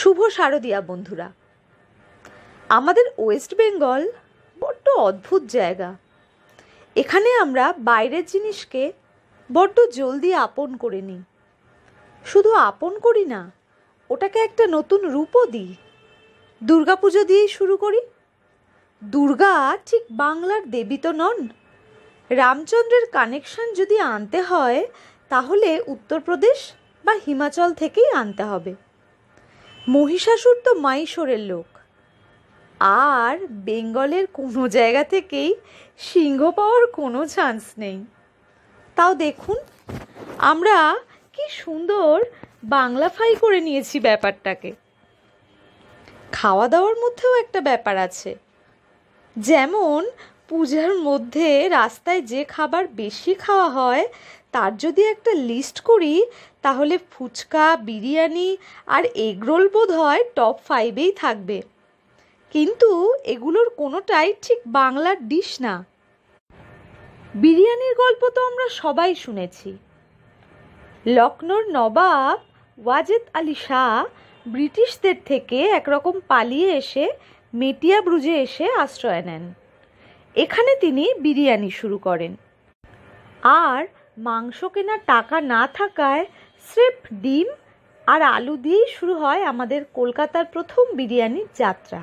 শুভ শারদিয়া বন্ধুরা আমাদের ওয়েস্ট বেঙ্গল বড্ড অদ্ভুত জায়গা এখানে আমরা বাইরের জিনিসকে বড্ড জলদি আপন করে নিই শুধু আপন করি না ওটাকে একটা নতুন রূপও দিই দুর্গাপুজো দিয়েই শুরু করি দুর্গা ঠিক বাংলার দেবী তো নন রামচন্দ্রের কানেকশন যদি আনতে হয় তাহলে উত্তরপ্রদেশ বা হিমাচল থেকেই আনতে হবে মহিষাসুর তো মাইশোরের লোক আর বেঙ্গলের কোনো জায়গা থেকেই সিংহ পাওয়ার কোনো চান্স নেই তাও দেখুন আমরা কি সুন্দর বাংলা ফাই করে নিয়েছি ব্যাপারটাকে খাওয়া দাওয়ার মধ্যেও একটা ব্যাপার আছে যেমন পূজার মধ্যে রাস্তায় যে খাবার বেশি খাওয়া হয় তার যদি একটা লিস্ট করি তাহলে ফুচকা বিরিয়ানি আর এগরোল বোধ হয় টপ ফাইভেই থাকবে কিন্তু এগুলোর কোনোটাই ঠিক বাংলার ডিশ না বিরিয়ানির গল্প তো আমরা সবাই শুনেছি লখনৌর নবাব ওয়াজেদ আলী শাহ ব্রিটিশদের থেকে একরকম পালিয়ে এসে মেটিয়া ব্রুজে এসে আশ্রয় নেন এখানে তিনি বিরিয়ানি শুরু করেন আর মাংস কেনার টাকা না থাকায় স্রেফ ডিম আর আলু দিয়েই শুরু হয় আমাদের কলকাতার প্রথম বিরিয়ানির যাত্রা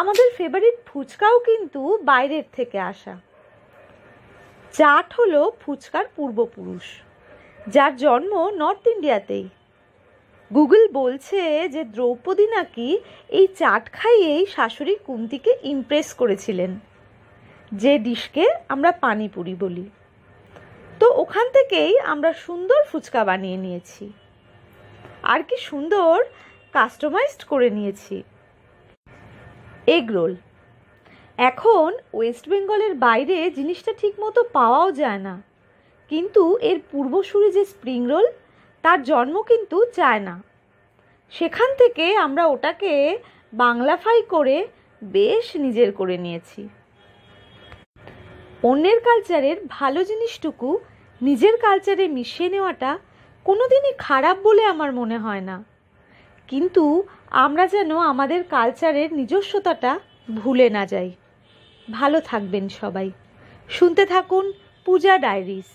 আমাদের ফেভারিট ফুচকাও কিন্তু বাইরের থেকে আসা চাট হল ফুচকার পূর্বপুরুষ যার জন্ম নর্থ ইন্ডিয়াতেই গুগল বলছে যে দ্রৌপদী নাকি এই চাট খাইয়েই শাশুড়ি কুন্তিকে ইমপ্রেস করেছিলেন যে ডিশকে আমরা পানিপুরি বলি তো ওখান থেকেই আমরা সুন্দর ফুচকা বানিয়ে নিয়েছি আর কি সুন্দর কাস্টমাইজড করে নিয়েছি এগ রোল এখন ওয়েস্ট বেঙ্গলের বাইরে জিনিসটা ঠিকমতো পাওয়াও যায় না কিন্তু এর পূর্বসূরি যে স্প্রিং রোল তার জন্ম কিন্তু চায় না সেখান থেকে আমরা ওটাকে বাংলাফাই করে বেশ নিজের করে নিয়েছি অন্যের কালচারের ভালো জিনিসটুকু নিজের কালচারে মিশিয়ে নেওয়াটা কোনো দিনই খারাপ বলে আমার মনে হয় না কিন্তু আমরা যেন আমাদের কালচারের নিজস্বতাটা ভুলে না যাই ভালো থাকবেন সবাই শুনতে থাকুন পূজা ডায়েরিস